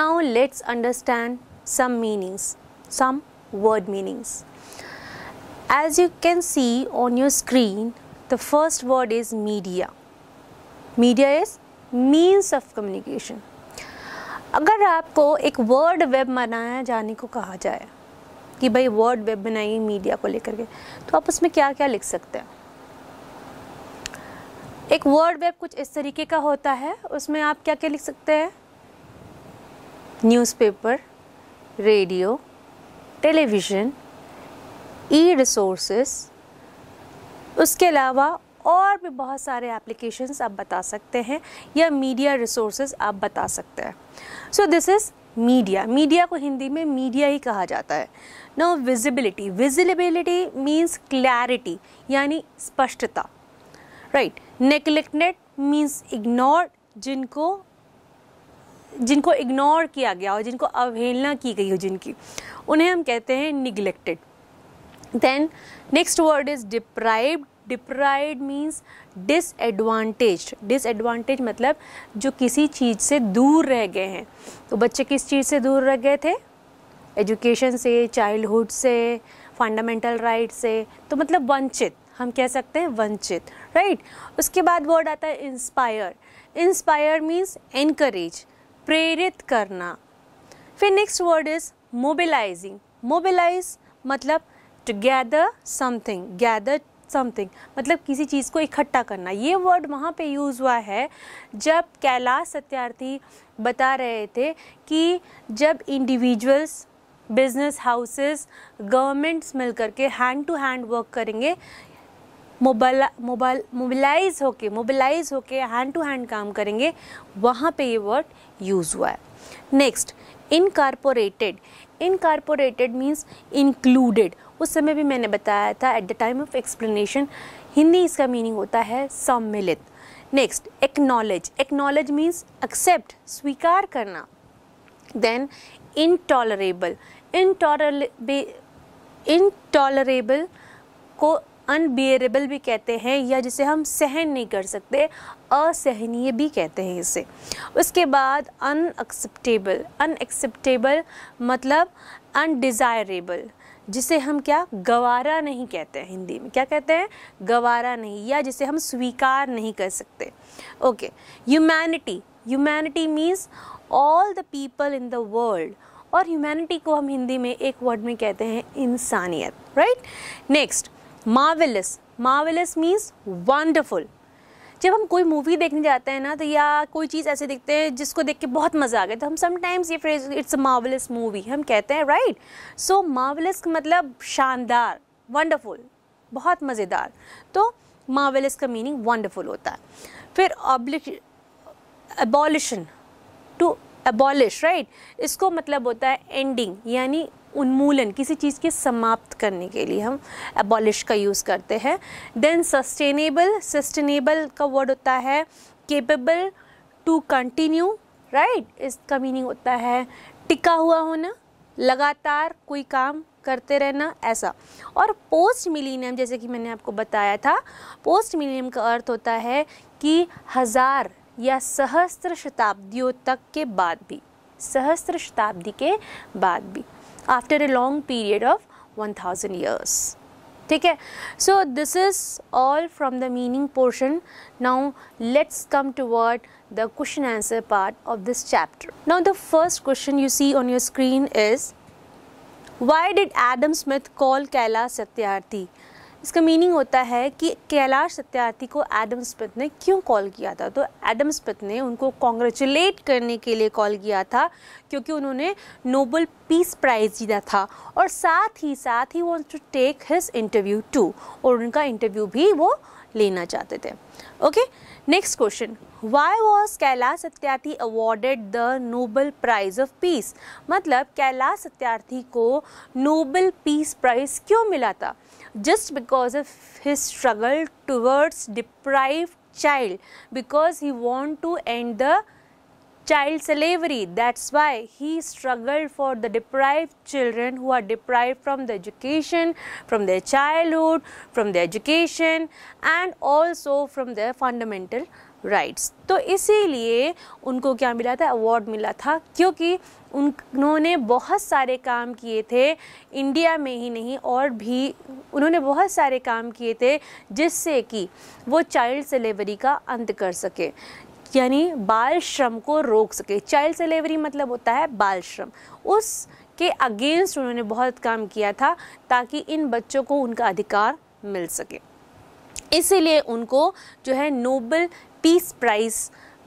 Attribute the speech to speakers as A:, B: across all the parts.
A: Now let's understand some meanings, some word meanings. As you can see on your screen, the first word is media. Media is means of communication. अगर आपको एक word web बनाया जाने को कहा जाए कि भाई वर्ड वेब बनाइए मीडिया को लेकर के तो आप उसमें क्या क्या लिख सकते हैं एक वर्ड वेब कुछ इस तरीके का होता है उसमें आप क्या क्या लिख सकते हैं newspaper, radio, television e resource उसके अलावा और भी बहुत सारे एप्लीकेशंस आप बता सकते हैं या मीडिया रिसोर्सेज आप बता सकते हैं so this is media media को हिंदी में मीडिया ही कहा जाता है no visibility visibility means clarity यानी स्पष्टता राइट नेगलेक्टेड मीन्स इग्नोर्ड जिनको जिनको इग्नोर किया गया हो जिनको अवहेलना की गई हो जिनकी उन्हें हम कहते हैं neglected then next word is deprive deprived means disadvantage disadvantage मतलब जो किसी चीज़ से दूर रह गए हैं तो बच्चे किस चीज़ से दूर रह गए थे एजुकेशन से चाइल्डहुड से फंडामेंटल राइट से तो मतलब वंचित हम कह सकते हैं वंचित राइट right? उसके बाद वर्ड आता है इंस्पायर इंस्पायर मीन्स एनकरेज प्रेरित करना फिर next word is mobilising mobilise मतलब to gather something gather something मतलब किसी चीज़ को इकट्ठा करना ये वर्ड वहाँ पे यूज़ हुआ है जब कैलाश सत्यार्थी बता रहे थे कि जब इंडिविजुअल्स बिजनेस हाउसेस गवर्नमेंट्स मिल करके हैंड टू हैंड वर्क करेंगे मोबाइल मोबाइल मोबिलाइज होके मोबिलाइज होके हैंड टू हैंड काम करेंगे वहाँ पे ये वर्ड यूज़ हुआ है next incorporated incorporated means included उस समय भी मैंने बताया था at the time of explanation Hindi इसका मीनिंग होता है सम्मिलित next acknowledge acknowledge means accept स्वीकार करना देन इनटॉलरेबल इनटॉलरेबल को अनबियरेबल भी कहते हैं या जिसे हम सहन नहीं कर सकते असहनीय भी कहते हैं इसे उसके बाद अनएक्सेप्टेबल अनएक्सेप्टेबल मतलब अनडिज़ायरेबल जिसे हम क्या गवारा नहीं कहते हैं हिंदी में क्या कहते हैं गवारा नहीं या जिसे हम स्वीकार नहीं कर सकते okay humanity humanity means all the people in the world और ह्यूमैनिटी को हम हिंदी में एक वर्ड में कहते हैं इंसानियत right next marvellous marvellous means wonderful जब हम कोई मूवी देखने जाते हैं ना तो या कोई चीज़ ऐसे देखते हैं जिसको देख के बहुत मज़ा आ गया तो हम समटाइम्स ये phrase it's a marvellous movie हम कहते हैं राइट सो मार्वलस मतलब शानदार वंडरफुल बहुत मज़ेदार तो मार्वलस का मीनिंग वंडरफुल होता है फिर oblique abolition to abolish right इसको मतलब होता है एंडिंग यानी उन्मूलन किसी चीज़ के समाप्त करने के लिए हम एबॉलिश का यूज़ करते हैं देन सस्टेनेबल सस्टेनेबल का वर्ड होता है केपेबल टू कंटिन्यू राइट इसका मीनिंग होता है टिका हुआ होना लगातार कोई काम करते रहना ऐसा और पोस्ट मिलीनियम जैसे कि मैंने आपको बताया था पोस्ट मिलीनियम का अर्थ होता है कि हज़ार या सहस्त्र शताब्दियों तक के बाद भी सहस्त्र शताब्दी के बाद भी after a long period of 1000 years. Okay? So, this is all from the meaning portion. Now, let's come toward the question answer part of this chapter. Now, the first question you see on your screen is, why did Adam Smith call Kaila Satyarthi? इसका meaning होता है कि कैलाश सत्यार्थी को Adam Smith ने क्यों call किया था तो एडम स्मिथ ने उनको कॉन्ग्रेचुलेट करने के लिए कॉल किया था क्योंकि उन्होंने नोबल पीस प्राइज़ जीता था और साथ ही साथ ही want to take his interview too और उनका इंटरव्यू भी वो लेना चाहते थे okay next question why was Kailash Satyarthi awarded the Nobel prize of peace मतलब कैलाश सत्यार्थी को नोबल पीस प्राइज क्यों मिला था just because of his struggle towards deprived child because he want to end the child slavery that's why he struggled for the deprived children who are deprived from the education from their childhood from their education and also from their fundamental rights तो इसीलिए उनको क्या मिला था award मिला था क्योंकि उन्होंने बहुत सारे काम किए थे इंडिया में ही नहीं और भी उन्होंने बहुत सारे काम किए थे जिससे कि वो चाइल्ड सेलेवरी का अंत कर सके यानी बाल श्रम को रोक सके चाइल्ड सेलेवरी मतलब होता है बाल श्रम उस के अगेंस्ट उन्होंने बहुत काम किया था ताकि इन बच्चों को उनका अधिकार मिल सके इसीलिए उनको जो है नोबल पीस प्राइज़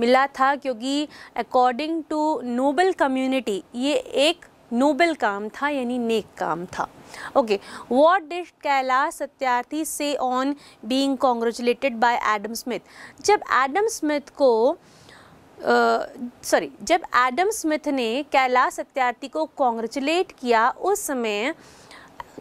A: मिला था क्योंकि अकॉर्डिंग टू नोबल कम्युनिटी ये एक नोबल काम था यानी नेक काम था okay what did Kailash Satyarthi say on being congratulated by Adam Smith जब एडम स्मिथ को सॉरी uh, जब एडम स्मिथ ने कैलाश सत्यार्थी को कॉन्ग्रेचुलेट किया उस समय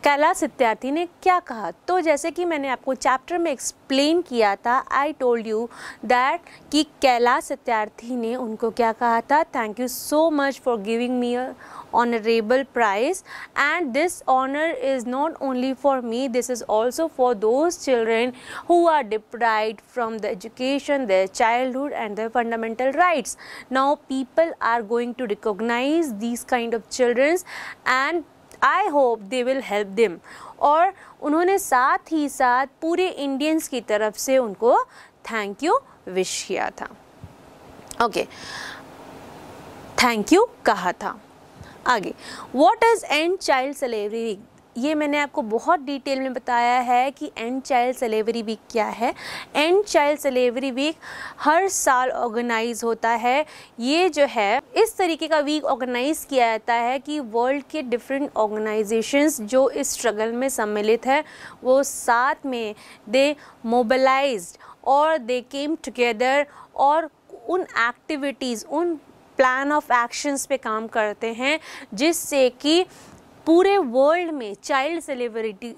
A: कैलाश सत्यार्थी ने क्या कहा तो जैसे कि मैंने आपको चैप्टर में एक्सप्लेन किया था आई टोल्ड यू दैट कि कैला सत्यार्थी ने उनको क्या कहा था thank you so much for giving me honourable prize and this honour is not only for me this is also for those children who are deprived from the education child childhood and the fundamental rights now people are going to recognise this kind of childrens and I hope they will help them और उन्होंने साथ ही साथ पूरे Indians की तरफ से उनको थैंक यू विश किया था ओके थैंक यू कहा था आगे what is end child slavery ये मैंने आपको बहुत डिटेल में बताया है कि एंड चाइल्ड सलेवरी वीक क्या है एंड चाइल्ड सलेवरी वीक हर साल ऑर्गेनाइज होता है ये जो है इस तरीके का वीक ऑर्गेनाइज किया जाता है कि वर्ल्ड के डिफरेंट ऑर्गेनाइजेशंस जो इस स्ट्रगल में सम्मिलित है वो साथ में दे मोबलाइज और दे केम टुगेदर और उन एक्टिविटीज़ उन प्लान ऑफ एक्शंस पे काम करते हैं जिससे कि पूरे वर्ल्ड में चाइल्ड सेलिब्रिटी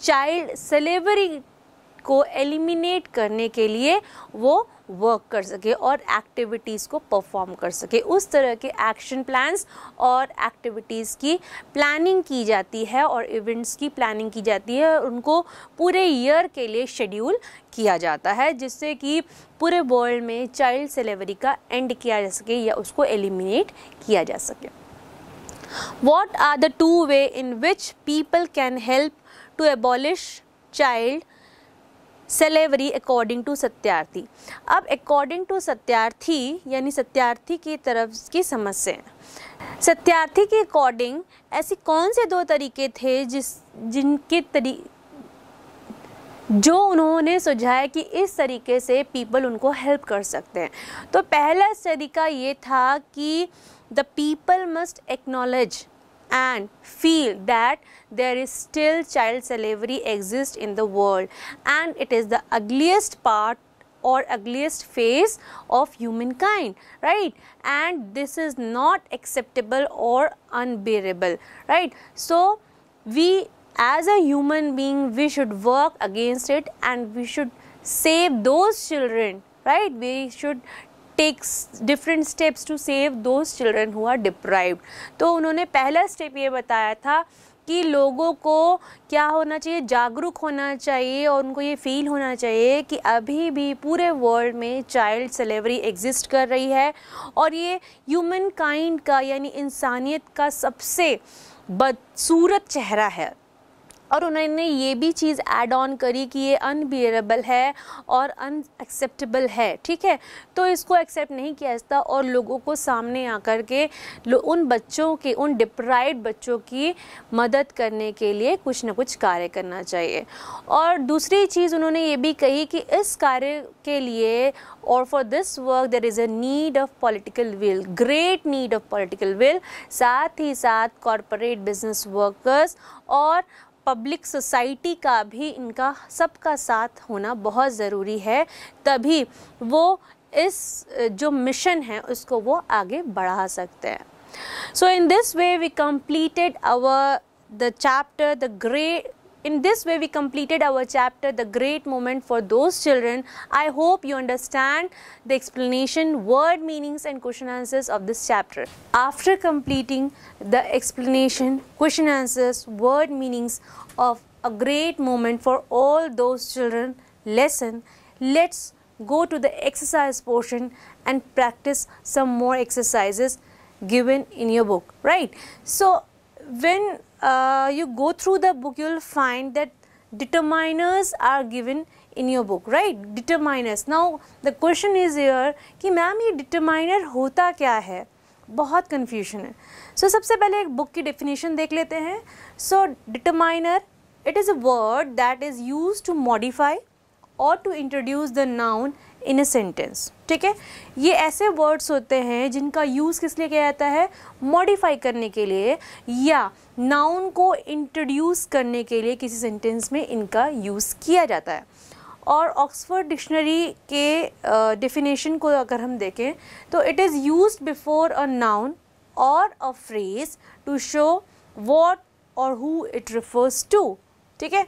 A: चाइल्ड सेलेबरी को एलिमिनेट करने के लिए वो वर्क कर सके और एक्टिविटीज़ को परफॉर्म कर सके उस तरह के एक्शन प्लान्स और एक्टिविटीज़ की प्लानिंग की जाती है और इवेंट्स की प्लानिंग की जाती है और उनको पूरे ईयर के लिए शेड्यूल किया जाता है जिससे कि पूरे वर्ल्ड में चाइल्ड सेलेवरी का एंड किया जा सके या उसको एलिमिनेट किया जा सके What are the two way in which people can help to abolish child slavery according to Satyarthi अब अकॉर्डिंग टू सत्यार्थी यानी सत्यार्थी की तरफ की समस्या सत्यार्थी के अकॉर्डिंग ऐसे कौन से दो तरीके थे जिस जिनके तरी जो उन्होंने सुझाया कि इस तरीके से पीपल उनको हेल्प कर सकते हैं तो पहला तरीका ये था कि the people must acknowledge and feel that there is still child slavery exists in the world and it is the ugliest part or ugliest phase of humankind right and this is not acceptable or unbearable right so we as a human being we should work against it and we should save those children right we should takes different steps to save those children who are deprived तो उन्होंने पहला step ये बताया था कि लोगों को क्या होना चाहिए जागरूक होना चाहिए और उनको ये फील होना चाहिए कि अभी भी पूरे वर्ल्ड में चाइल्ड सलेवरी एग्जिस्ट कर रही है और ये ह्यूमन काइंड का यानी इंसानियत का सबसे बदसूरत चेहरा है और उन्होंने ये भी चीज़ ऐड ऑन करी कि ये अनबियरेबल है और अनएक्सेप्टेबल है ठीक है तो इसको एक्सेप्ट नहीं किया जाता और लोगों को सामने आकर के उन बच्चों के उन डिप्राइड बच्चों की मदद करने के लिए कुछ ना कुछ कार्य करना चाहिए और दूसरी चीज़ उन्होंने ये भी कही कि इस कार्य के लिए और for this work there is a need of political will great need of political will साथ ही साथ कॉरपोरेट बिजनेस वर्कर्स और पब्लिक सोसाइटी का भी इनका सबका साथ होना बहुत ज़रूरी है तभी वो इस जो मिशन है उसको वो आगे बढ़ा सकते हैं so in this way we completed our the chapter the great In this way, we completed our chapter, The Great Moment for Those Children. I hope you understand the explanation, word meanings and question answers of this chapter. After completing the explanation, question answers, word meanings of A Great Moment for all those children lesson, let's go to the exercise portion and practice some more exercises given in your book, right? So, when uh, you go through the book, you will find that determiners are given in your book, right? Determiners. Now, the question is here ki ma'am ye determiner hota kya hai bahut confusion hai so, sabse pehle ek book ki definition dekh lete hain so determiner it is a word that is used to modify or to introduce the noun in a sentence ठीक है ये ऐसे words होते हैं जिनका use किस लिए किया जाता है मॉडिफाई करने के लिए या नाउन को इंट्रोड्यूस करने के लिए किसी सेंटेंस में इनका यूज़ किया जाता है और ऑक्सफोर्ड डिक्शनरी के डिफिनेशन uh, को अगर हम देखें तो it is use before a noun or a phrase to show what or who it refers to ठीक है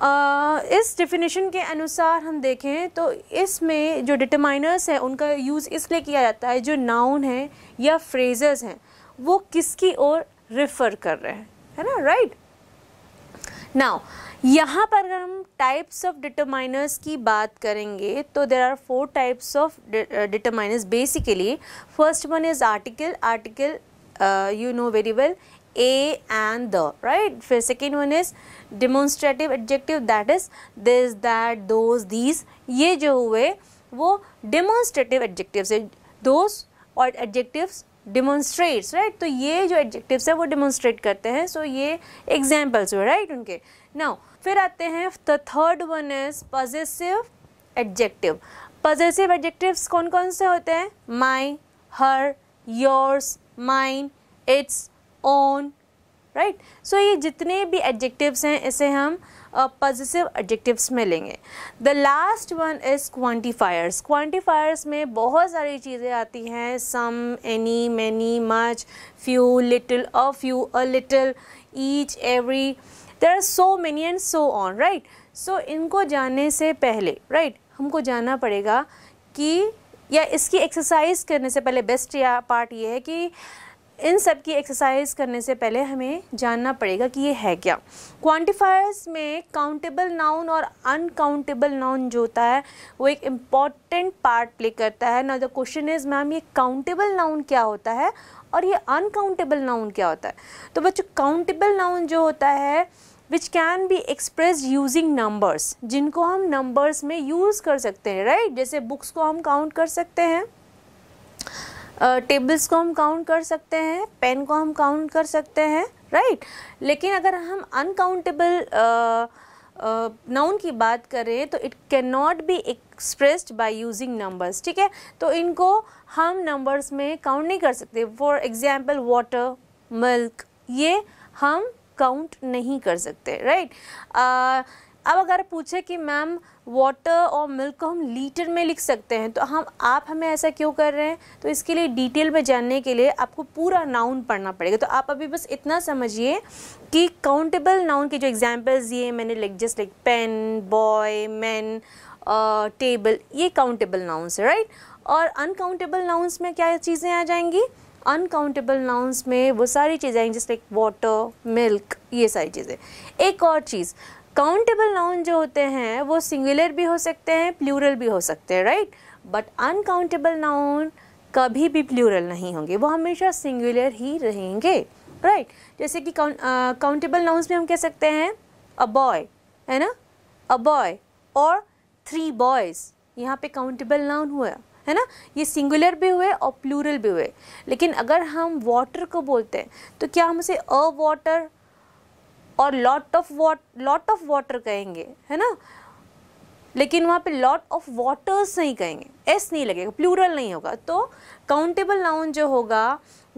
A: आ, इस डिफिनेशन के अनुसार हम देखें तो इसमें जो डिटरमाइनर्स हैं उनका यूज़ इसलिए किया जाता है जो नाउन है या फ्रेजेस हैं वो किसकी ओर रिफ़र कर रहे हैं है ना राइट नाउ यहाँ पर अगर हम टाइप्स ऑफ डिटरमाइनर्स की बात करेंगे तो there are four types of determiners basically first one is article article you know very well a and the right फिर second one is demonstrative adjective that is this that those these ये जो हुए वो demonstrative adjective है those और adjectives demonstrates right तो ये जो एडजेक्टिव्स है वो डिमोन्स्ट्रेट करते हैं सो so ये एग्जाम्पल्स हुए राइट उनके नाउ फिर आते हैं the third one is positive adjective positive adjectives कौन कौन से होते हैं my her yours mine its own right so ये जितने भी एडजेक्टिव्स हैं इसे हम पॉजिटिव एडजेक्टिव्स में लेंगे the last one is quantifiers quantifiers में बहुत सारी चीज़ें आती हैं some any many much few little a few a little each every there are so many and so on right so इनको जानने से पहले राइट right, हमको जानना पड़ेगा कि या इसकी एक्सरसाइज करने से पहले बेस्ट या पार्ट ये है कि इन सब की एक्सरसाइज करने से पहले हमें जानना पड़ेगा कि ये है क्या क्वांटिफायर्स में काउंटेबल नाउन और अनकाउंटेबल नाउन जो होता है वो एक इम्पॉर्टेंट पार्ट प्ले करता है ना द क्वेश्चन इज़ मैम ये काउंटेबल नाउन क्या होता है और ये अनकाउंटेबल नाउन क्या होता है तो बच्चों काउंटेबल नाउन जो होता है which can be express using numbers जिनको हम नंबर्स में यूज़ कर सकते हैं राइट right? जैसे बुक्स को हम काउंट कर सकते हैं टेबल्स को हम काउंट कर सकते हैं पेन को हम काउंट कर सकते हैं राइट लेकिन अगर हम अनकाउंटेबल नाउन की बात करें तो it can not be expressed by using numbers ठीक है तो इनको हम नंबर्स में काउंट नहीं कर सकते फॉर एग्जाम्पल वाटर मिल्क ये हम काउंट नहीं कर सकते राइट right? uh, अब अगर पूछे कि मैम वाटर और मिल्क को हम लीटर में लिख सकते हैं तो हम आप हमें ऐसा क्यों कर रहे हैं तो इसके लिए डिटेल में जानने के लिए आपको पूरा नाउन पढ़ना पड़ेगा तो आप अभी बस इतना समझिए कि काउंटेबल नाउन के जो एग्जाम्पल्स दिए मैंने like just like pen boy man table ये काउंटेबल नाउन्स है राइट और अनकाउंटेबल नाउन्स में क्या चीज़ें आ जाएंगी अनकाउंटेबल नाउन्स में वो सारी चीज़ें आएंगी जैसे लाइक वाटर मिल्क ये सारी चीज़ें एक और चीज़ काउंटेबल नाउन जो होते हैं वो सिंगुलर भी हो सकते हैं प्लूरल भी हो सकते हैं राइट बट अनकाउंटेबल नाउन कभी भी प्लूरल नहीं होंगे वो हमेशा सिंगुलर ही रहेंगे राइट right? जैसे कि काउंटेबल नाउन्स में हम कह सकते हैं अ बॉय है ना अ बॉय और थ्री बॉयज़ यहाँ पे काउंटेबल नाउन हुआ है ना ये सिंगुलर भी हुए और प्लूरल भी हुए लेकिन अगर हम वाटर को बोलते हैं तो क्या हम उसे अ वाटर और lot of what lot of water कहेंगे है ना लेकिन वहाँ पे लॉट ऑफ वाटर्स नहीं कहेंगे एस नहीं लगेगा प्लूरल नहीं होगा तो काउंटेबल नाउन जो होगा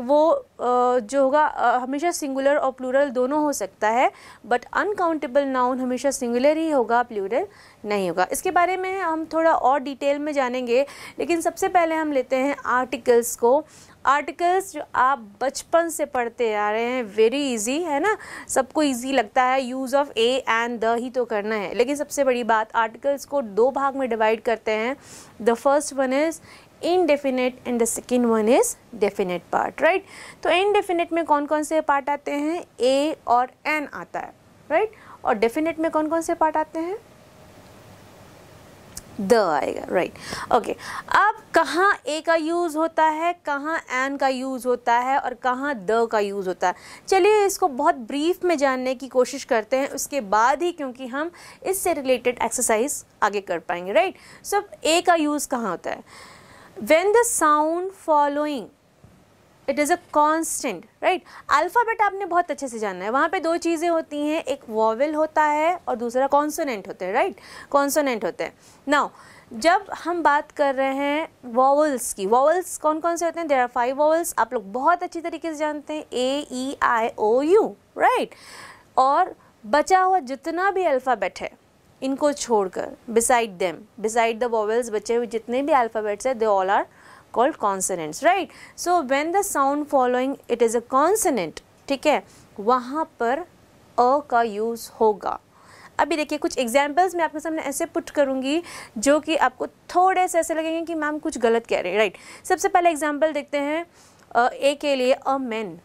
A: वो जो होगा हमेशा सिंगुलर और प्लूरल दोनों हो सकता है बट अनकाउंटेबल नाउन हमेशा सिंगुलर ही होगा प्लूरल नहीं होगा इसके बारे में हम थोड़ा और डिटेल में जानेंगे लेकिन सबसे पहले हम लेते हैं आर्टिकल्स को आर्टिकल्स जो आप बचपन से पढ़ते आ रहे हैं वेरी इजी है ना सबको इजी लगता है use of a and the ही तो करना है लेकिन सबसे बड़ी बात आर्टिकल्स को दो भाग में डिवाइड करते हैं the first one is indefinite and the second one is definite part right तो इनडेफिनेट में कौन कौन से पार्ट आते हैं ए और एन आता है राइट right? और डेफिनेट में कौन कौन से पार्ट आते हैं द आएगा राइट right. Okay okay. अब कहाँ ए का यूज़ होता है कहाँ एन का यूज़ होता है और कहाँ द का यूज़ होता है चलिए इसको बहुत ब्रीफ में जानने की कोशिश करते हैं उसके बाद ही क्योंकि हम इससे रिलेटेड एक्सरसाइज आगे कर पाएंगे राइट सो सब ए का यूज़ कहाँ होता है when the sound following it is a constant right alphabet आपने बहुत अच्छे से जाना है वहाँ पे दो चीज़ें होती हैं एक वॉवल होता है और दूसरा कॉन्सोनेंट होते हैं राइट कॉन्सोनेंट होते हैं नाउ जब हम बात कर रहे हैं वॉवल्स की वॉवल्स कौन कौन से होते हैं देर आर फाइव वॉवल्स आप लोग बहुत अच्छी तरीके से जानते हैं ए ई आई ओ यू राइट और बचा हुआ जितना भी अल्फ़ाबेट है इनको छोड़कर beside them beside the vowels बचे हुए जितने भी अल्फ़ाबेट्स है they all are called consonants right so when the sound following it is a consonant ठीक है वहां पर अ का यूज़ होगा अभी देखिए कुछ एग्जाम्पल्स मैं आपके सामने ऐसे पुट करूंगी जो कि आपको थोड़े से ऐसे लगेंगे कि मैम कुछ गलत कह रहे हैं राइट सबसे पहले एग्जाम्पल देखते हैं ए के लिए अ मैन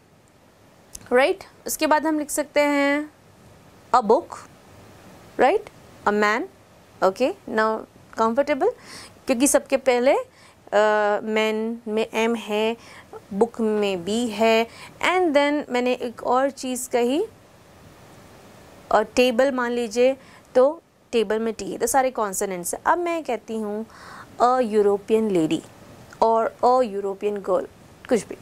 A: राइट उसके बाद हम लिख सकते हैं a book right a man okay now comfortable क्योंकि सबके पहले मैन में एम है बुक में बी है एंड देन मैंने एक और चीज़ कही और टेबल मान लीजिए तो टेबल में टी है तो सारे कॉन्सनेंट्स हैं अब मैं कहती हूँ अ यूरोपियन लेडी और अ यूरोपियन गर्ल कुछ भी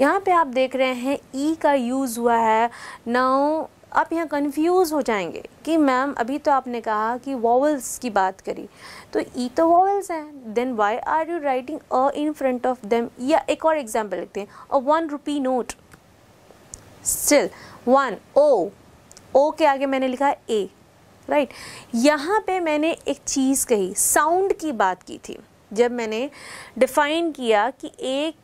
A: यहाँ पे आप देख रहे हैं ई e का यूज़ हुआ है नाउ आप यहाँ कंफ्यूज हो जाएंगे कि मैम अभी तो आपने कहा कि वॉवल्स की बात करी तो ई तो वॉवल्स हैं then why are you writing a in front of them या एक और एग्जाम्पल लिखते हैं a one rupee note still one O O के आगे मैंने लिखा ए राइट right? यहाँ पे मैंने एक चीज़ कही साउंड की बात की थी जब मैंने डिफाइन किया कि एक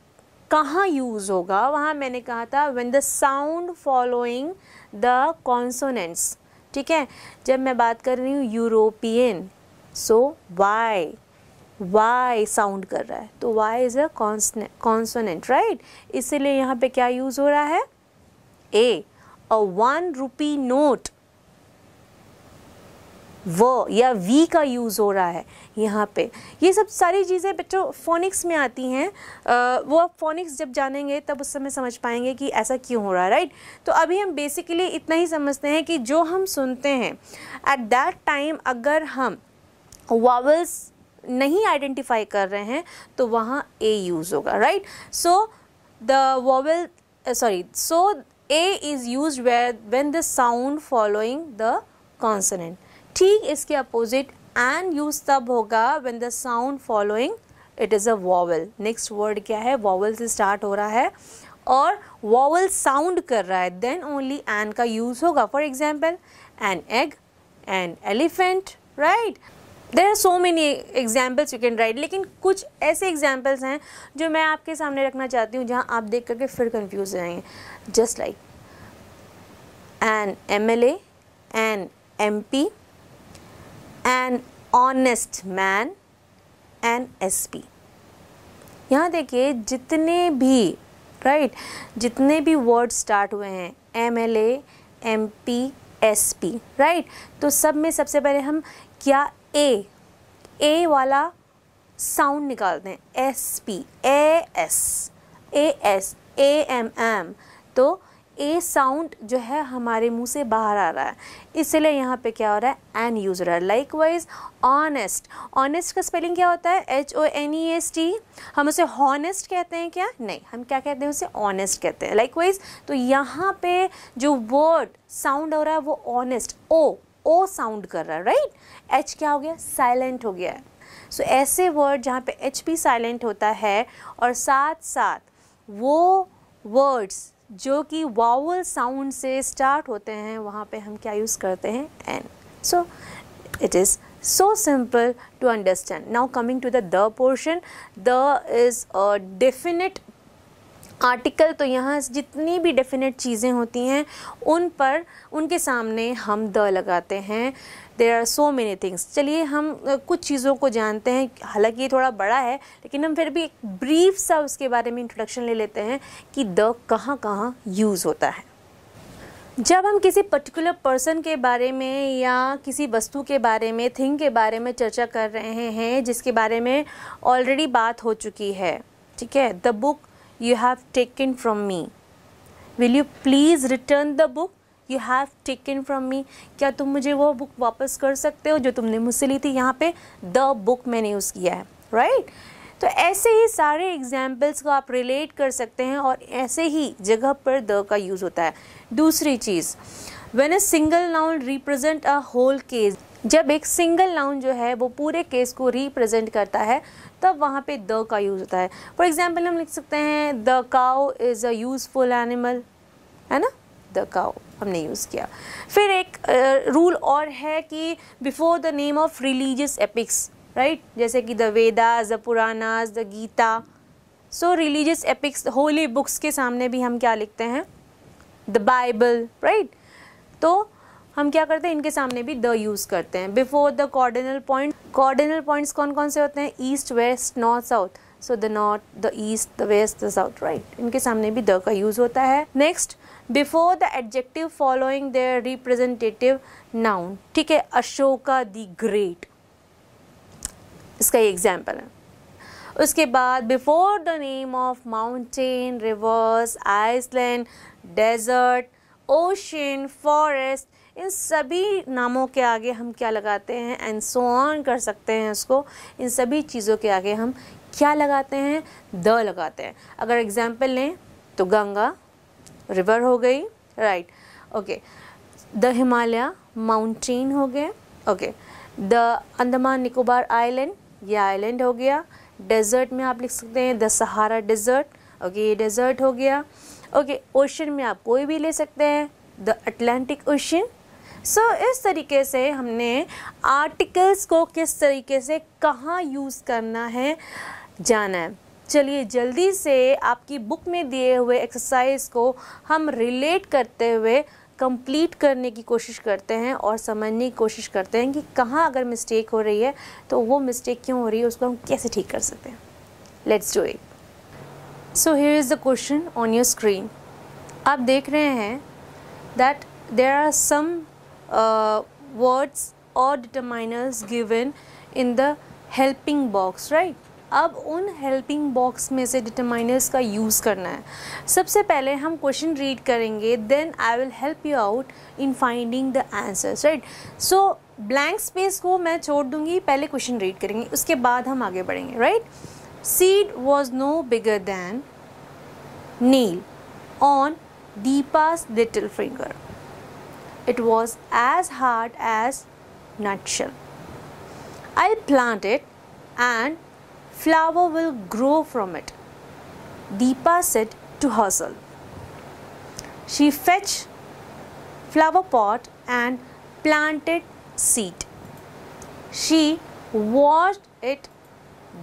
A: कहाँ यूज़ होगा वहाँ मैंने कहा था when the sound following the consonants ठीक है जब मैं बात कर रही हूँ European so Y Y sound कर रहा है तो Y is a consonant right इसीलिए यहाँ पे क्या यूज़ हो रहा है ए अ वन रुपी नोट व या वी का यूज़ हो रहा है यहाँ पे ये सब सारी चीज़ें बच्चों फोनिक्स में आती हैं वो आप फोनिक्स जब जानेंगे तब उस समय समझ पाएंगे कि ऐसा क्यों हो रहा है राइट तो अभी हम बेसिकली इतना ही समझते हैं कि जो हम सुनते हैं एट दैट टाइम अगर हम वावल्स नहीं आइडेंटिफाई कर रहे हैं तो वहाँ ए यूज़ होगा right so the vowel sorry so a is use where when the sound following the consonant ठीक इसके अपोजिट एन यूज तब होगा when the sound following it is a vowel next word क्या है vowel से start हो रहा है और वॉवल साउंड कर रहा है देन ओनली एन का यूज़ होगा for example an egg an elephant right there are so many examples you can write लेकिन कुछ ऐसे एग्जाम्पल्स हैं जो मैं आपके सामने रखना चाहती हूँ जहाँ आप देख करके फिर कन्फ्यूज रहेंगे just like an M L A an M P an honest man an S P यहाँ देखिए जितने भी राइट right, जितने भी वर्ड स्टार्ट हुए हैं M L A M P S P right तो सब में सबसे पहले हम क्या ए ए वाला साउंड निकालते हैं S P S A S A M M तो ए साउंड जो है हमारे मुंह से बाहर आ रहा है इसलिए यहाँ पे क्या हो रहा है एन यूज रहा है लाइक वाइज ऑनेस्ट ऑनेस्ट का स्पेलिंग क्या होता है H O N E S T हम उसे हॉनेस्ट कहते हैं क्या नहीं हम क्या कहते हैं उसे ऑनेस्ट कहते हैं लाइक वाइज तो यहाँ पे जो वर्ड साउंड हो रहा है वो ऑनेस्ट ओ ओ साउंड कर रहा है राइट एच क्या हो गया साइलेंट हो गया सो so, ऐसे वर्ड जहाँ पे एच भी साइलेंट होता है और साथ साथ वो वर्ड्स जो कि वावल साउंड से स्टार्ट होते हैं वहाँ पे हम क्या यूज़ करते हैं an so it is so simple to understand now coming to the portion the is a definite article तो यहाँ जितनी भी डेफिनेट चीज़ें होती हैं उन पर उनके सामने हम द लगाते हैं there are so many things चलिए हम कुछ चीज़ों को जानते हैं हालांकि ये थोड़ा बड़ा है लेकिन हम फिर भी एक ब्रीफ सा उसके बारे में इंट्रोडक्शन ले लेते हैं कि द कहाँ कहाँ यूज़ होता है जब हम किसी पर्टिकुलर पर्सन के बारे में या किसी वस्तु के बारे में थिंग के बारे में चर्चा कर रहे हैं जिसके बारे में ऑलरेडी बात हो चुकी है ठीक है the book you have taken from me will you please return the book you have taken from me क्या तुम मुझे वो बुक वापस कर सकते हो जो तुमने मुझसे ली थी यहाँ पे द बुक मैंने यूज़ किया है राइट तो ऐसे ही सारे एग्जाम्पल्स को आप रिलेट कर सकते हैं और ऐसे ही जगह पर द का यूज़ होता है दूसरी चीज़ when a single noun represent a whole case जब एक सिंगल नाउन जो है वो पूरे केस को रिप्रेजेंट करता है तब वहाँ पे द का यूज़ होता है फॉर एग्जाम्पल हम लिख सकते हैं the cow is a useful animal है ना द काओ हमने यूज़ किया फिर एक रूल uh, और है कि before the name of religious epics right जैसे कि the Vedas the Puranas the Gita so religious epics holy books के सामने भी हम क्या लिखते हैं द बाइबल राइट तो हम क्या करते हैं इनके सामने भी द यूज़ करते हैं before the cardinal point cardinal points कौन कौन से होते हैं east west north south so the north the east the west the south right इनके सामने भी द का यूज़ होता है next before the adjective following the representative noun ठीक है अशोका द ग्रेट इसका ये एग्जाम्पल है उसके बाद before the name of mountain rivers Iceland desert ocean forest इन सभी नामों के आगे हम क्या लगाते हैं एंड सो ऑन कर सकते हैं उसको इन सभी चीज़ों के आगे हम क्या लगाते हैं द लगाते हैं अगर एग्जाम्पल लें तो गंगा रिवर हो गई right okay the Himalaya mountain हो गए okay the Andaman Nicobar island ये आइलैंड हो गया डेजर्ट में आप लिख सकते हैं द सहारा डेजर्ट ओके ये डेजर्ट हो गया ओके ओशन में आप कोई भी ले सकते हैं the Atlantic ocean so so, इस तरीके से हमने आर्टिकल्स को किस तरीके से कहाँ यूज़ करना है जाना है चलिए जल्दी से आपकी बुक में दिए हुए एक्सरसाइज को हम रिलेट करते हुए कंप्लीट करने की कोशिश करते हैं और समझने की कोशिश करते हैं कि कहाँ अगर मिस्टेक हो रही है तो वो मिस्टेक क्यों हो रही है उसको हम कैसे ठीक कर सकते हैं let's do it so here is the question on your screen आप देख रहे हैं that there are some uh, words or determiners given in the helping box right अब उन हेल्पिंग बॉक्स में से डिटरमाइनर्स का यूज़ करना है सबसे पहले हम क्वेश्चन रीड करेंगे then I will help you out in finding the answers right so blank space को मैं छोड़ दूंगी पहले क्वेश्चन रीड करेंगे उसके बाद हम आगे बढ़ेंगे right seed was no bigger than nail on Deepa's little finger It was as hard as nutshell. i plant it and flower will grow from it. Deepa said to herself. She fetched flower pot and planted seed. She watched it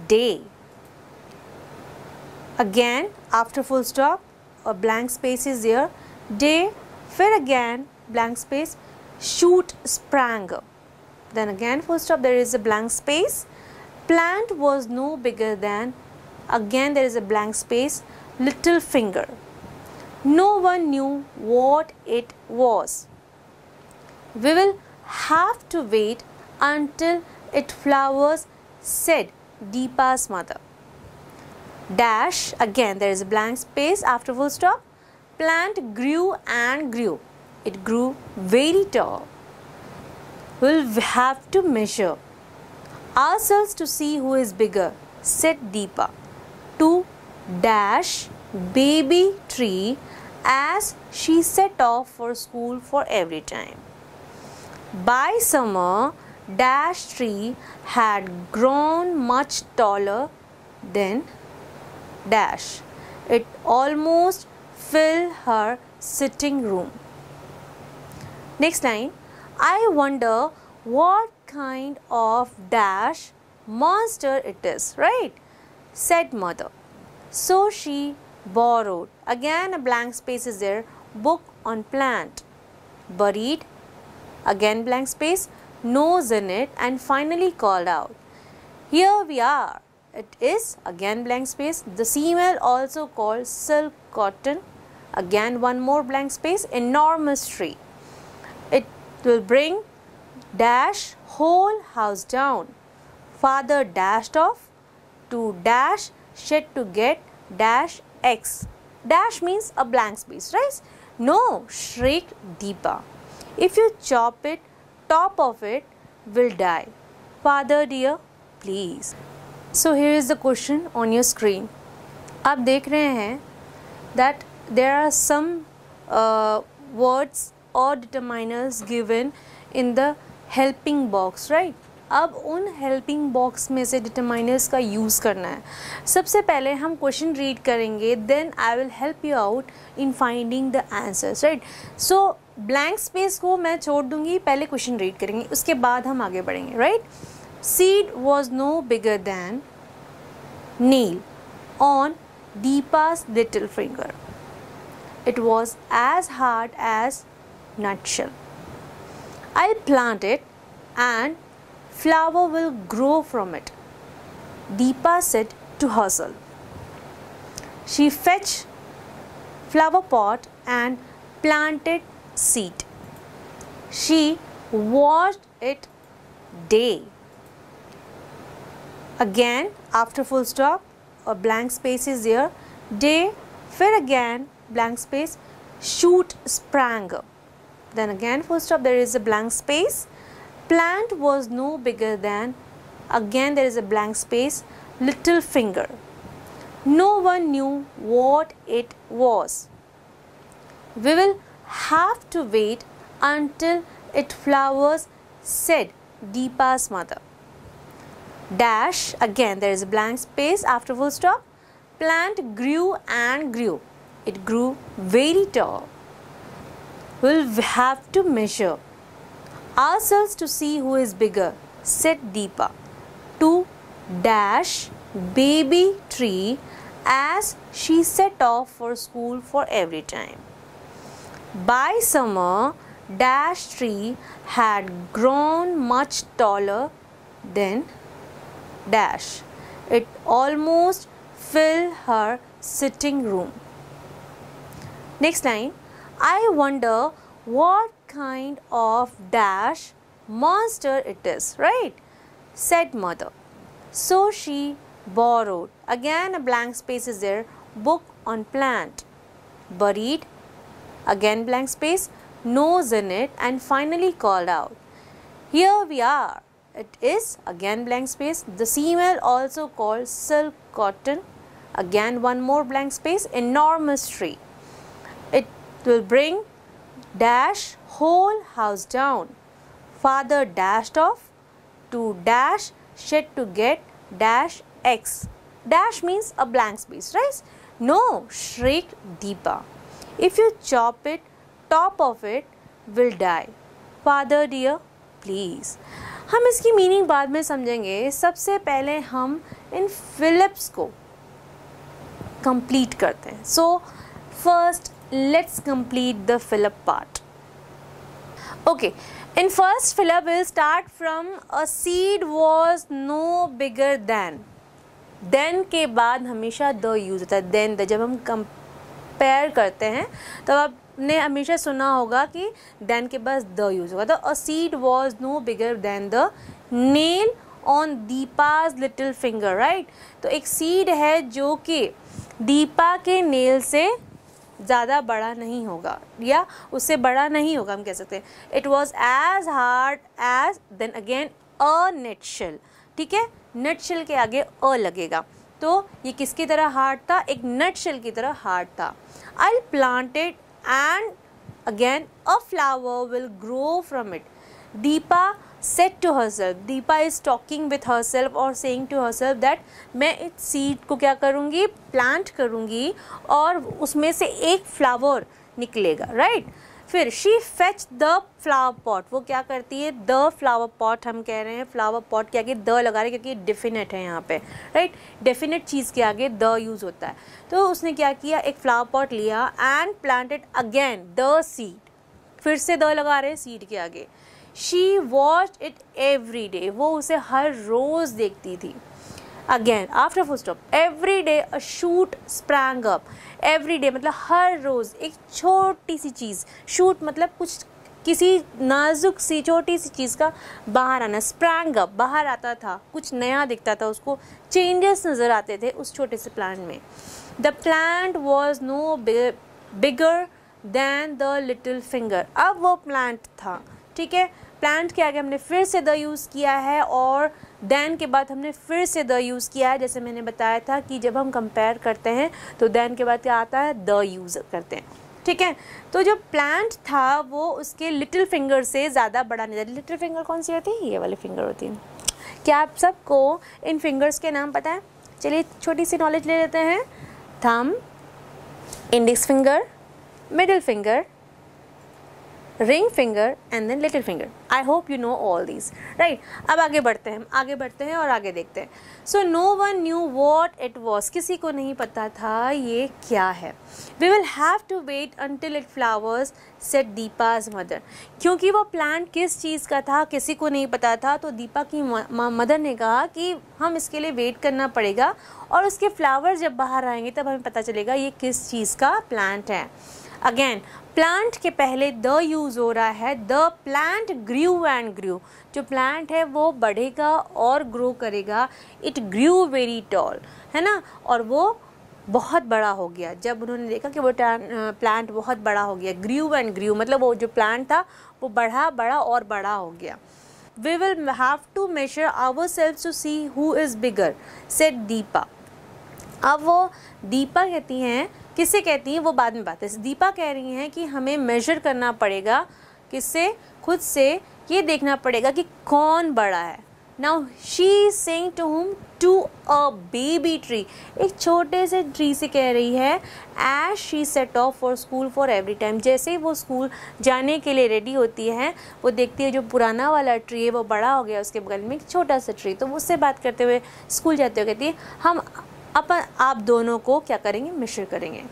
A: day. Again, after full stop, a blank space is here. Day, fair again blank space shoot sprang then again full stop there is a blank space plant was no bigger than again there is a blank space little finger no one knew what it was we will have to wait until it flowers said deepa's mother dash again there is a blank space after full stop plant grew and grew it grew very tall. We'll have to measure ourselves to see who is bigger, said Deepa. To dash baby tree as she set off for school for every time. By summer, dash tree had grown much taller than dash. It almost filled her sitting room. Next line, I wonder what kind of dash monster it is, right? Said mother. So she borrowed, again a blank space is there, book on plant. Buried, again blank space, nose in it and finally called out. Here we are. It is again blank space. The female also called silk cotton. Again one more blank space, enormous tree will bring dash whole house down. Father dashed off to dash shed to get dash x. Dash means a blank space, right? No, shrieked Deepa. If you chop it, top of it will die. Father dear, please. So here is the question on your screen. Ab देख रहे that there are some uh, words और determiners given in the helping box right अब उन helping box में से determiners का use करना है सबसे पहले हम क्वेश्चन रीड करेंगे then I will help you out in finding the answers right so blank space को मैं छोड़ दूंगी पहले क्वेश्चन रीड करेंगे उसके बाद हम आगे बढ़ेंगे right seed was no bigger than nail on Deepa's little finger it was as hard as nutshell. I'll plant it and flower will grow from it. Deepa said to herself. She fetched flower pot and planted seed. She watched it day. Again, after full stop, a blank space is here. Day, fill again, blank space, shoot sprang up. Then again full stop there is a blank space. Plant was no bigger than again there is a blank space little finger. No one knew what it was. We will have to wait until it flowers said Deepa's mother. Dash again there is a blank space after full stop. Plant grew and grew. It grew very tall will have to measure ourselves to see who is bigger, said Deepa. To dash baby tree as she set off for school for every time. By summer, dash tree had grown much taller than dash. It almost filled her sitting room. Next line I wonder what kind of dash monster it is, right? said mother. So she borrowed, again a blank space is there, book on plant. Buried, again blank space, nose in it and finally called out. Here we are. It is again blank space. The female also called silk cotton. Again one more blank space, enormous tree. It will bring dash whole house down. Father dashed off to dash shed to get dash x. Dash means a blank space, right? No, shrieked Deepa. If you chop it, top of it will die. Father dear, please. हम इसकी meaning बाद में समझेंगे सबसे पहले हम इन Philips को complete करते हैं so first let's complete the fill up part okay in first fill up we'll start from a seed was no bigger than then ke baad hamesha the use hota hai then the jab hum compare karte hain tab aap ने हमेशा सुना होगा कि then के बाद the use होगा तो a seed was no bigger then the nail on Deepa's little finger right तो एक सीड है जो कि दीपा के नेल से ज़्यादा बड़ा नहीं होगा या उससे बड़ा नहीं होगा हम कह सकते हैं it was as hard as then again a nutshell ठीक है नेटशल के आगे अ लगेगा तो ये किसकी तरह हार्ड था एक नटशल की तरह हार्ड था I planted and again a flower will grow from it Deepa said to herself deepa is talking with और or to herself that मैं इस सीड को क्या करूँगी प्लांट करूँगी और उसमें से एक फ्लावर निकलेगा राइट right? फिर she fetch the flower pot वो क्या करती है द फ्लावर पॉट हम कह रहे हैं फ्लावर पॉट के आगे द लगा रहे हैं क्योंकि डेफिनेट है यहाँ पे राइट डेफिनेट चीज़ के आगे द यूज़ होता है तो उसने क्या किया एक फ्लावर पॉट लिया and planted again the seed फिर से द लगा रहे हैं सीड के आगे she watch it every day वो उसे हर रोज़ देखती थी again after full stop every day a shoot sprang up every day मतलब हर रोज़ एक छोटी सी चीज़ शूट मतलब कुछ किसी नाजुक सी छोटी सी चीज़ का बाहर आना स्प्रैंग अप बाहर आता था कुछ नया दिखता था उसको चेंजेस नज़र आते थे उस छोटे से प्लांट में the plant was no bigger than the little finger अब वो प्लांट था ठीक है प्लांट के आगे हमने फिर से द यूज़ किया है और दैन के बाद हमने फिर से द यूज़ किया है जैसे मैंने बताया था कि जब हम कंपेयर करते हैं तो दैन के बाद क्या आता है द यूज़ करते हैं ठीक है तो जो प्लांट था वो उसके लिटिल फिंगर से ज़्यादा बड़ा नहीं था लिटिल फिंगर कौन सी होती है ये वाली फिंगर होती है क्या आप सबको इन फिंगर्स के नाम पता है चलिए छोटी सी नॉलेज ले लेते हैं thumb index finger middle finger ring finger and then little finger I hope you know all these right अब आगे बढ़ते हैं आगे बढ़ते हैं और आगे देखते हैं so no one knew what it was किसी को नहीं पता था ये क्या है we will have to wait until it flowers said Deepa's mother क्योंकि वो प्लान किस चीज़ का था किसी को नहीं पता था तो दीपा की मदर ने कहा कि हम इसके लिए वेट करना पड़ेगा और उसके फ्लावर जब बाहर आएंगे तब हमें पता चलेगा ये किस चीज़ का प्लांट है अगेन प्लांट के पहले द यूज़ हो रहा है the plant grew and grew जो प्लांट है वो बढ़ेगा और ग्रो करेगा इट ग्रीव वेरी टॉल है ना और वो बहुत बड़ा हो गया जब उन्होंने देखा कि वो प्लांट बहुत बड़ा हो गया ग्रीव एंड ग्रीव मतलब वो जो प्लांट था वो बढ़ा बड़ा और बड़ा हो गया we will have to measure our self to see who is bigger said Deepa अब वो दीपा कहती हैं किससे कहती हैं वो बाद में बात है दीपा कह रही हैं कि हमें मेजर करना पड़ेगा किससे खुद से ये देखना पड़ेगा कि कौन बड़ा है now she sang to home to a baby tree एक छोटे से ट्री से कह रही है as she set off for school for every time जैसे ही वो स्कूल जाने के लिए रेडी होती है वो देखती है जो पुराना वाला ट्री है वो बड़ा हो गया उसके बगल में एक छोटा सा ट्री तो उससे बात करते हुए स्कूल जाते हुए कहती है हम अपन आप दोनों को क्या करेंगे मिश्र करेंगे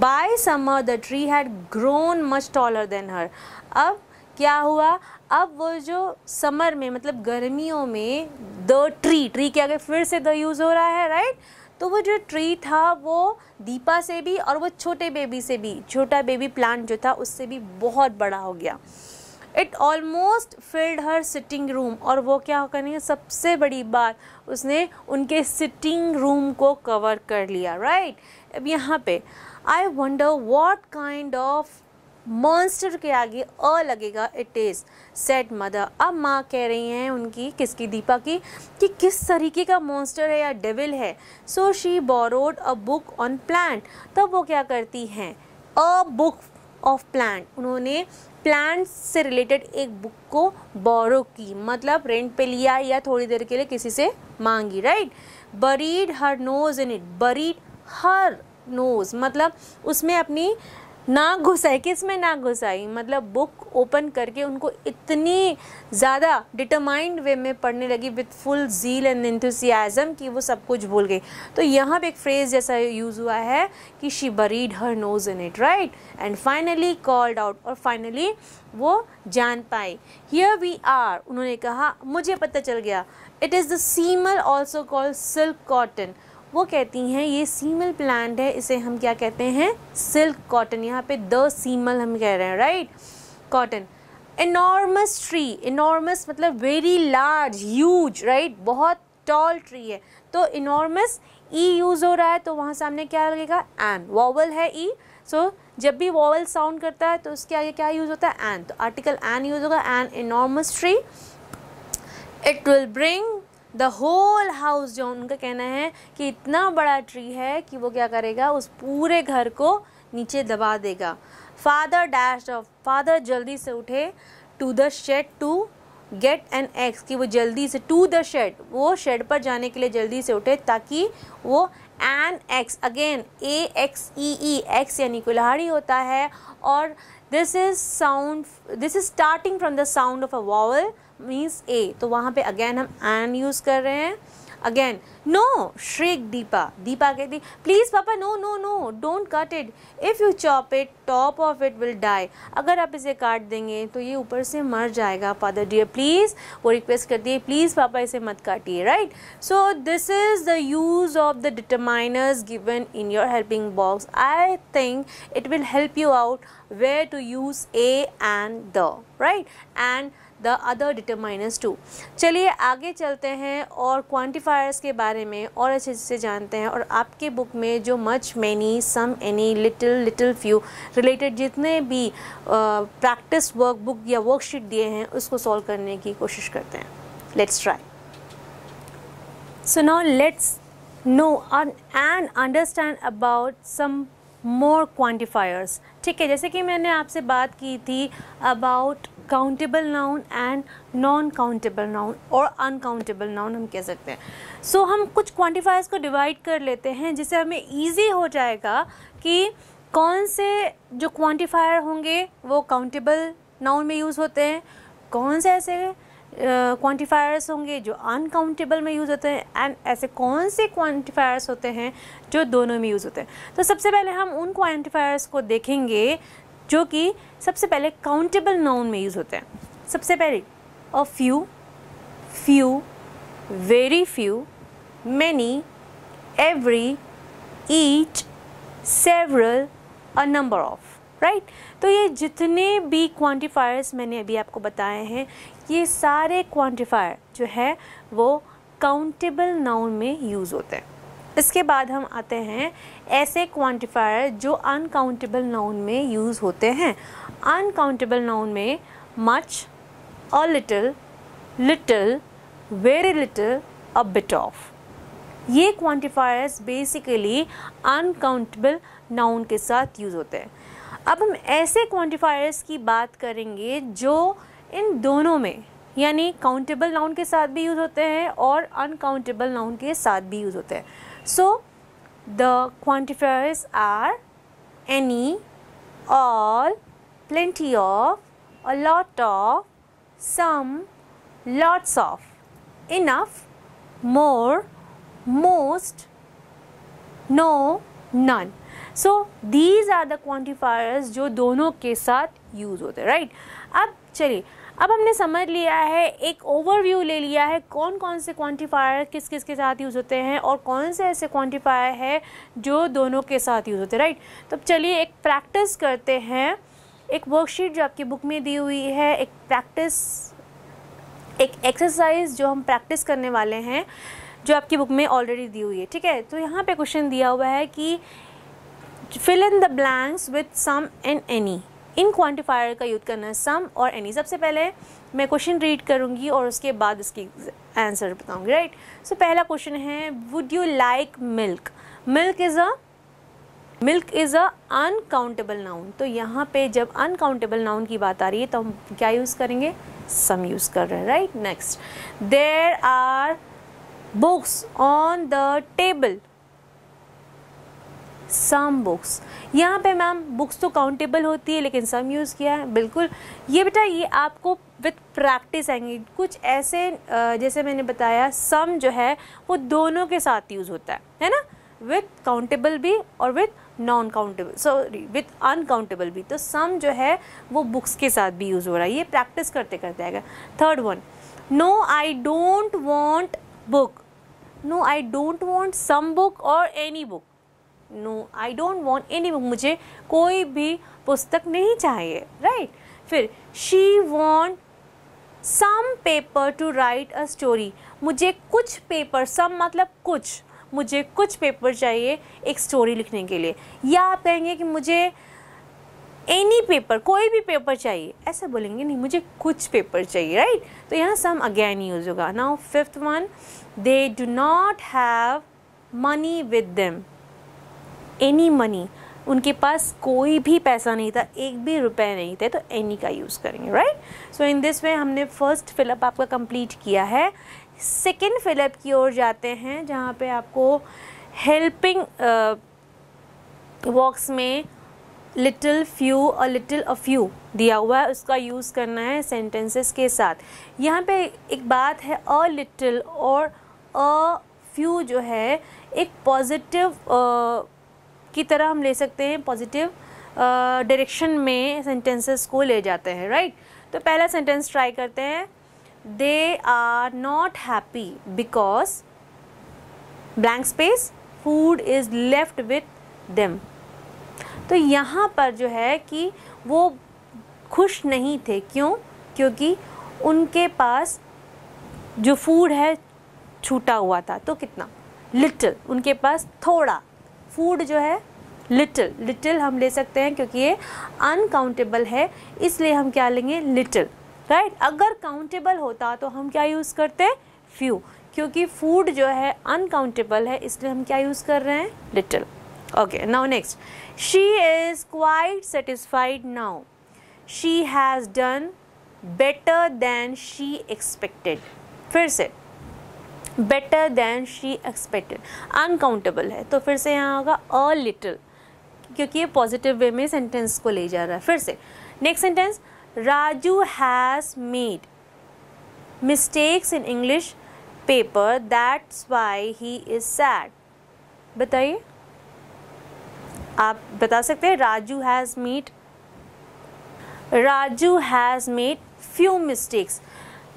A: by summer the tree had grown much taller than her अब क्या हुआ अब वो जो समर में मतलब गर्मियों में द ट्री ट्री के आगे फिर से द यूज़ हो रहा है राइट तो वो जो ट्री था वो दीपा से भी और वो छोटे बेबी से भी छोटा बेबी प्लांट जो था उससे भी बहुत बड़ा हो गया it almost filled her sitting room और वो क्या करेंगे सबसे बड़ी बात उसने उनके सिटिंग रूम को कवर कर लिया राइट right? अब यहाँ पे I wonder what kind of monster के आगे अ लगेगा इट इज़ सेट मदर अब माँ कह रही हैं उनकी किसकी दीपा की कि किस तरीके का मॉन्स्टर है या डेविल है so she borrowed a book on plant तब वो क्या करती हैं अ बुक ऑफ प्लांट उन्होंने प्लांट्स से रिलेटेड एक बुक को बोरो की मतलब रेंट पे लिया या थोड़ी देर के लिए किसी से मांगी right buried her nose in it buried her nose मतलब उसमें अपनी ना घुसाई किस में ना घुसाई मतलब बुक ओपन करके उनको इतनी ज़्यादा डिटरमाइंड वे में पढ़ने लगी with full zeal and enthusiasm कि वो सब कुछ भूल गई तो यहाँ पे एक फ्रेज जैसा यूज़ हुआ है कि she buried her nose in it right and finally called out और फाइनली वो जान पाए हियर वी आर उन्होंने कहा मुझे पता चल गया it is the semal also called silk cotton वो कहती हैं ये सीमल प्लांट है इसे हम क्या कहते हैं सिल्क कॉटन यहाँ पे द सीमल हम कह रहे हैं right cotton enormous tree enormous मतलब वेरी लार्ज ह्यूज राइट बहुत टॉल ट्री है तो इनॉर्मस ई यूज़ हो रहा है तो वहाँ सामने क्या लगेगा एन वॉवल है ई e. सो so, जब भी वॉवल साउंड करता है तो उसके आगे क्या यूज़ होता है एन तो आर्टिकल एन यूज़ होगा an enormous tree it will bring the whole house जो उनका कहना है कि इतना बड़ा ट्री है कि वो क्या करेगा उस पूरे घर को नीचे दबा देगा फादर डैश ऑफ फादर जल्दी से उठे to the shed to get an axe कि वो जल्दी से टू द शेड वो शेड पर जाने के लिए जल्दी से उठे ताकि वो an axe again A X E E X यानी कुल्हाड़ी होता है और this is sound this is starting from the sound of a vowel means A तो वहाँ पे अगेन हम एन यूज़ कर रहे हैं अगेन नो श्रेक दीपा दीपा कहती please papa no no no don't cut it if you chop it top off it will die अगर आप इसे काट देंगे तो ये ऊपर से मर जाएगा फादर डियर प्लीज़ वो रिक्वेस्ट करती है प्लीज़ पापा इसे मत काटिए right so this is the use of the determiners given in your helping box I think it will help you out where to use a and the right and the other determiners too चलिए आगे चलते हैं और quantifiers के बारे में और अच्छे से जानते हैं और आपके बुक में जो much many some any little little few related जितने भी प्रैक्टिस वर्क बुक या वर्कशीट दिए हैं उसको सॉल्व करने की कोशिश करते हैं let's try so now let's know and understand about some more quantifiers ठीक है जैसे कि मैंने आपसे बात की थी about countable noun and non countable noun और अनकाउंटेबल नाउन हम कह सकते हैं सो so, हम कुछ क्वान्टिफायर्स को डिवाइड कर लेते हैं जिससे हमें ईजी हो जाएगा कि कौन से जो क्वान्टिफायर होंगे वो काउंटेबल नाउन में यूज़ होते हैं कौन से ऐसे क्वान्टिफायर्स uh, होंगे जो अनकाउंटेबल में यूज़ होते हैं एंड ऐसे कौन से क्वान्टिफायर्स होते हैं जो दोनों में यूज़ होते हैं तो सबसे पहले हम उन क्वान्टिफायर्स को देखेंगे जो कि सबसे पहले काउंटेबल नाउन में यूज़ होते हैं सबसे पहले a few few very few many every each several a number of right तो ये जितने भी क्वांटिफायर्स मैंने अभी आपको बताए हैं ये सारे क्वांटिफायर जो है वो काउंटेबल नाउन में यूज़ होते हैं इसके बाद हम आते हैं ऐसे क्वांटिफायर जो अनकाउंटेबल नाउन में यूज़ होते हैं अनकाउंटेबल नाउन में much a little little very little a bit of ये क्वांटिफायर्स बेसिकली अनकाउंटेबल नाउन के साथ यूज़ होते हैं अब हम ऐसे क्वांटिफायर्स की बात करेंगे जो इन दोनों में यानी काउंटेबल नाउन के साथ भी यूज़ होते हैं और अनकाउंटेबल नाउन के साथ भी यूज़ होते हैं So, the quantifiers are any, all, plenty of, a lot of, some, lots of, enough, more, most, no, none. So these are the quantifiers जो दोनों के साथ यूज़ Right? हैं राइट right? अब चलिए अब हमने समझ लिया है एक ओवरव्यू ले लिया है कौन कौन से क्वांटिफायर किस किस के साथ यूज़ होते हैं और कौन से ऐसे क्वांटिफायर है जो दोनों के साथ यूज़ होते हैं राइट तो चलिए एक प्रैक्टिस करते हैं एक वर्कशीट जो आपकी बुक में दी हुई है एक प्रैक्टिस एक एक्सरसाइज जो हम प्रैक्टिस करने वाले हैं जो आपकी बुक में ऑलरेडी दी हुई है ठीक है तो यहाँ पे क्वेश्चन दिया हुआ है कि fill in the blanks with some and any इन क्वांटिफायर का यूज़ करना है सम और एनी सबसे पहले मैं क्वेश्चन रीड करूँगी और उसके बाद इसकी आंसर बताऊँगी राइट सो पहला क्वेश्चन है would you like milk milk is a milk is a uncountable noun तो यहाँ पे जब अनकाउंटेबल नाउन की बात आ रही है तो हम क्या यूज़ करेंगे सम यूज़ कर रहे हैं right next there are books on the table some books यहाँ पे मैम बुक्स तो काउंटेबल होती है लेकिन सम यूज़ किया है बिल्कुल ये बेटा ये आपको विथ प्रैक्टिस आएंगी कुछ ऐसे जैसे मैंने बताया सम जो है वो दोनों के साथ यूज़ होता है है ना विथ काउंटेबल भी और with non countable sorry with uncountable भी तो सम जो है वो बुक्स के साथ भी यूज़ हो रहा है ये प्रैक्टिस करते करते आएगा third one no I don't want book no I don't want some book और any book no I don't want any मुझे कोई भी पुस्तक नहीं चाहिए राइट right? फिर she want some paper to write a story मुझे कुछ पेपर सम मतलब कुछ मुझे कुछ पेपर चाहिए एक स्टोरी लिखने के लिए या आप कहेंगे कि मुझे एनी पेपर कोई भी पेपर चाहिए ऐसा बोलेंगे नहीं मुझे कुछ पेपर चाहिए राइट तो यहाँ सम अगेन यूज होगा now fifth one they do not have money with them any money उनके पास कोई भी पैसा नहीं था एक भी रुपए नहीं थे तो एनी का यूज़ करेंगे राइट सो इन दिस वे हमने फर्स्ट फिलअप आपका कंप्लीट किया है सेकेंड फिलअप की ओर जाते हैं जहाँ पे आपको हेल्पिंग वॉक्स uh, में लिटिल फ्यू और लिटिल अ फ्यू दिया हुआ है उसका यूज़ करना है सेंटेंसेस के साथ यहाँ पे एक बात है अ लिटिल और अ फ्यू जो है एक पॉजिटिव की तरह हम ले सकते हैं पॉजिटिव डायरेक्शन में सेंटेंसेस को ले जाते हैं राइट तो पहला सेंटेंस ट्राई करते हैं they are not happy because blank space food is left with them तो यहाँ पर जो है कि वो खुश नहीं थे क्यों क्योंकि उनके पास जो फूड है छूटा हुआ था तो कितना लिटिल उनके पास थोड़ा फूड जो है लिटिल लिटिल हम ले सकते हैं क्योंकि ये अनकाउंटेबल है इसलिए हम क्या लेंगे लिटिल राइट अगर काउंटेबल होता तो हम क्या यूज़ करते फ्यू क्योंकि फूड जो है अनकाउंटेबल है इसलिए हम क्या यूज़ कर रहे हैं little okay now next she is quite satisfied now she has done better than she expected फिर से better than she expected uncountable है तो फिर से यहाँ होगा अ लिटल क्योंकि ये पॉजिटिव वे में सेंटेंस को ले जा रहा है फिर से next sentence Raju has made mistakes in English paper that's why he is sad बताइए आप बता सकते हैं Raju has made Raju has made few mistakes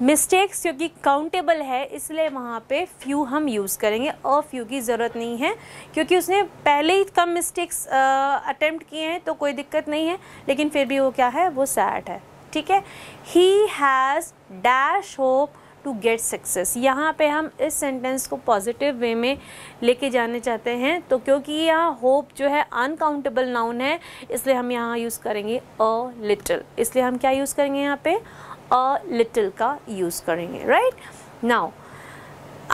A: mistakes क्योंकि काउंटेबल है इसलिए वहाँ पे फ्यू हम यूज़ करेंगे और फ्यू की ज़रूरत नहीं है क्योंकि उसने पहले ही कम मिस्टेक्स अटैम्प्ट किए हैं तो कोई दिक्कत नहीं है लेकिन फिर भी वो क्या है वो सैड है ठीक है he has dash hope to get success यहाँ पे हम इस सेंटेंस को पॉजिटिव वे में लेके जाने चाहते हैं तो क्योंकि यहाँ होप जो है अनकाउंटेबल नाउन है इसलिए हम यहाँ यूज़ करेंगे अ लिटल इसलिए हम क्या यूज़ करेंगे यहाँ पे अ लिटिल का यूज़ करेंगे राइट नाउ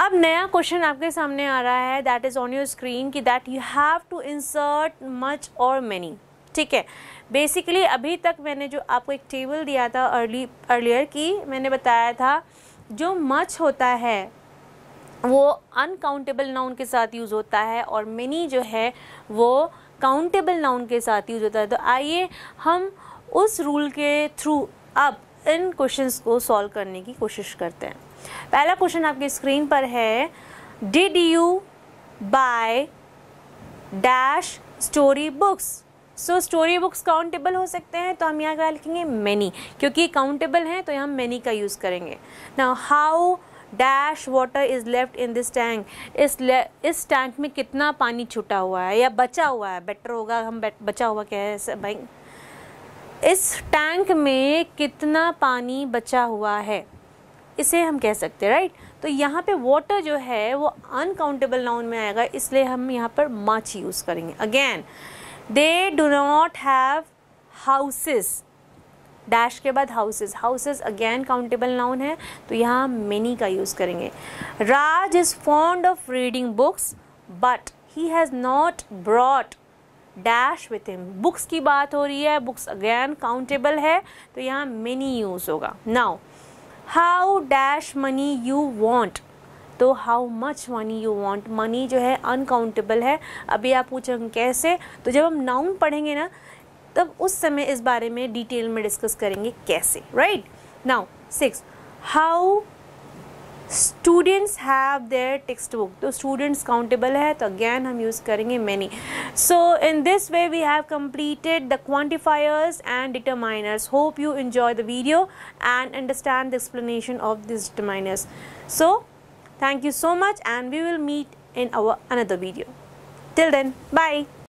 A: अब नया क्वेश्चन आपके सामने आ रहा है that is on your screen कि that you have to insert much और मैनी ठीक है बेसिकली अभी तक मैंने जो आपको एक टेबल दिया था अर्ली अर्लियर की मैंने बताया था जो मच होता है वो अनकाउंटेबल नाउन के साथ यूज़ होता है और मिनी जो है वो काउंटेबल नाउन के साथ यूज़ होता है तो आइए हम उस रूल के थ्रू अब इन क्वेश्चंस को सॉल्व करने की कोशिश करते हैं पहला क्वेश्चन आपके स्क्रीन पर है did you buy dash story books so story books countable हो सकते हैं तो हम यहाँ क्या लिखेंगे मैनी क्योंकि काउंटेबल हैं तो हम मैनी का यूज़ करेंगे ना how dash water is left in this tank इस इस टैंक में कितना पानी छुटा हुआ है या बचा हुआ है बेटर होगा हम बचा हुआ कह भाई इस टैंक में कितना पानी बचा हुआ है इसे हम कह सकते हैं राइट तो यहाँ पे वाटर जो है वो अनकाउंटेबल नाउन में आएगा इसलिए हम यहाँ पर मच यूज़ करेंगे again they do not have houses dash के बाद houses houses again countable noun है तो यहाँ मिनी का यूज़ करेंगे Raj is fond of reading books but he has not brought dash with him books की बात हो रही है बुक्स अगैन काउंटेबल है तो यहाँ मनी यूज़ होगा now how dash money you want तो how much money you want money जो है अनकाउंटेबल है अभी आप पूछेंगे कैसे तो जब हम नाउन पढ़ेंगे ना तब उस समय इस बारे में डिटेल में डिस्कस करेंगे कैसे right now six how students have their textbook so students countable hai to again hum use karenge many so in this way we have completed the quantifiers and determiners hope you enjoy the video and understand the explanation of these determiners so thank you so much and we will meet in our another video till then bye